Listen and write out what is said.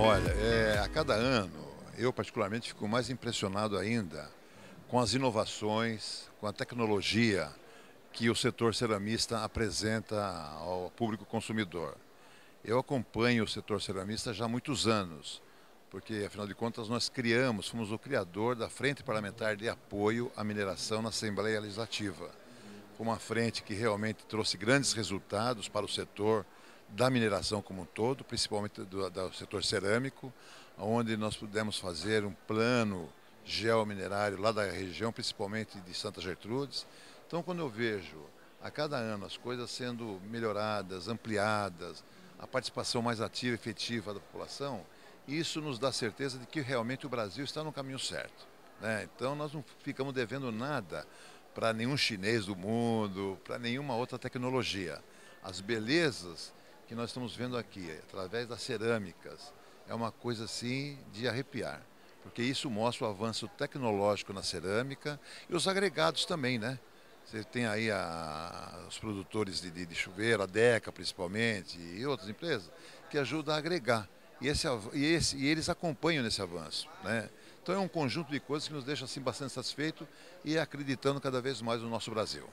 Olha, é, a cada ano, eu particularmente fico mais impressionado ainda com as inovações, com a tecnologia que o setor ceramista apresenta ao público consumidor. Eu acompanho o setor ceramista já há muitos anos, porque afinal de contas nós criamos, fomos o criador da Frente Parlamentar de Apoio à Mineração na Assembleia Legislativa. Uma frente que realmente trouxe grandes resultados para o setor, da mineração como um todo, principalmente do, do setor cerâmico, onde nós pudemos fazer um plano geominerário lá da região, principalmente de Santa Gertrudes. Então, quando eu vejo a cada ano as coisas sendo melhoradas, ampliadas, a participação mais ativa e efetiva da população, isso nos dá certeza de que realmente o Brasil está no caminho certo. Né? Então, nós não ficamos devendo nada para nenhum chinês do mundo, para nenhuma outra tecnologia. As belezas que nós estamos vendo aqui, através das cerâmicas, é uma coisa assim de arrepiar, porque isso mostra o avanço tecnológico na cerâmica e os agregados também, né? Você tem aí a, os produtores de, de, de, chuveiro, a Deca principalmente, e outras empresas, que ajudam a agregar. E, esse, e, esse, e eles acompanham nesse avanço. Né? Então é um conjunto de coisas que nos deixa assim, bastante satisfeito e acreditando cada vez mais no nosso Brasil.